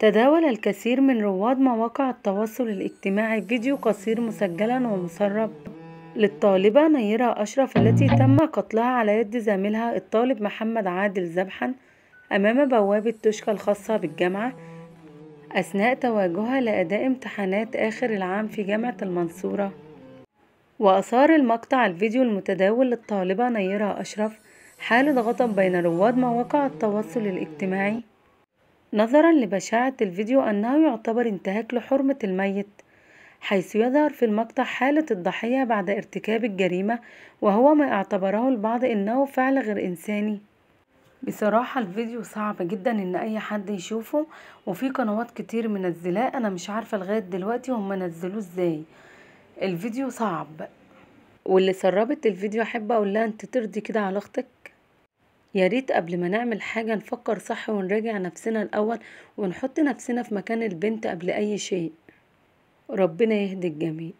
تداول الكثير من رواد مواقع التواصل الاجتماعي فيديو قصير مسجلا ومسرب للطالبة نيرة أشرف التي تم قتلها على يد زميلها الطالب محمد عادل ذبحا أمام بوابة توشكا الخاصة بالجامعة أثناء تواجهها لأداء امتحانات آخر العام في جامعة المنصورة وأثار المقطع الفيديو المتداول للطالبة نيرة أشرف حالة غضب بين رواد مواقع التواصل الاجتماعي نظرا لبشاعة الفيديو أنه يعتبر انتهاك لحرمة الميت حيث يظهر في المقطع حالة الضحية بعد ارتكاب الجريمة وهو ما اعتبره البعض أنه فعل غير إنساني بصراحة الفيديو صعب جدا ان اي حد يشوفه وفي قنوات كتير منزلاه انا مش عارفة لغاية دلوقتي هم نزلوه ازاي الفيديو صعب واللي سربت الفيديو احب اقول لها انت ترضي كده على اختك يا ريت قبل ما نعمل حاجة نفكر صح ونراجع نفسنا الأول ونحط نفسنا في مكان البنت قبل أي شيء ربنا يهدي الجميع